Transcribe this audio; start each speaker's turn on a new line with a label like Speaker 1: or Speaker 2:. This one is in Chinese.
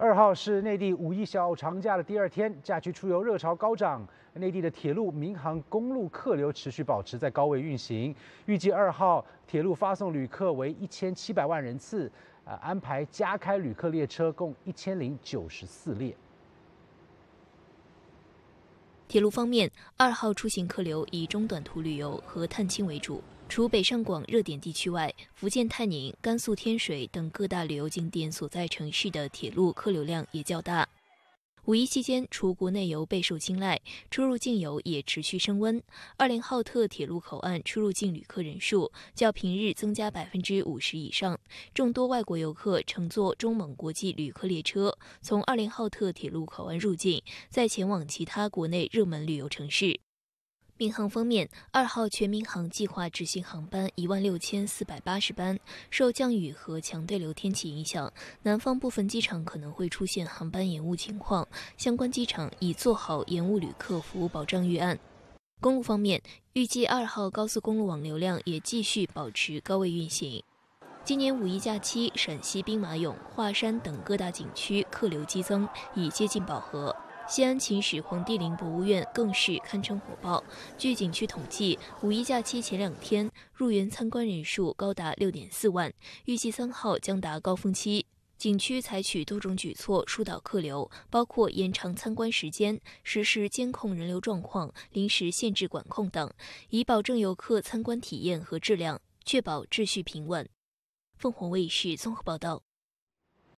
Speaker 1: 二号是内地五一小长假的第二天，假期出游热潮高涨，内地的铁路、民航、公路客流持续保持在高位运行。预计二号铁路发送旅客为一千七百万人次，呃，安排加开旅客列车
Speaker 2: 共一千零九十四列。铁路方面，二号出行客流以中短途旅游和探亲为主。除北上广热点地区外，福建泰宁、甘肃天水等各大旅游景点所在城市的铁路客流量也较大。五一期间，除国内游备受青睐，出入境游也持续升温。二连浩特铁路口岸出入境旅客人数较平日增加百分之五十以上，众多外国游客乘坐中蒙国际旅客列车从二连浩特铁路口岸入境，再前往其他国内热门旅游城市。民航方面，二号全民航计划执行航班一万六千四百八十班，受降雨和强对流天气影响，南方部分机场可能会出现航班延误情况，相关机场已做好延误旅客服务保障预案。公路方面，预计二号高速公路网流量也继续保持高位运行。今年五一假期，陕西兵马俑、华山等各大景区客流激增，已接近饱和。西安秦始皇帝陵博物院更是堪称火爆。据景区统计，五一假期前两天入园参观人数高达六点四万，预计三号将达高峰期。景区采取多种举措疏导客流，包括延长参观时间、实时监控人流状况、临时限制管控等，以保证游客参观体验和质量，确保秩序平稳。凤凰卫视综合报道。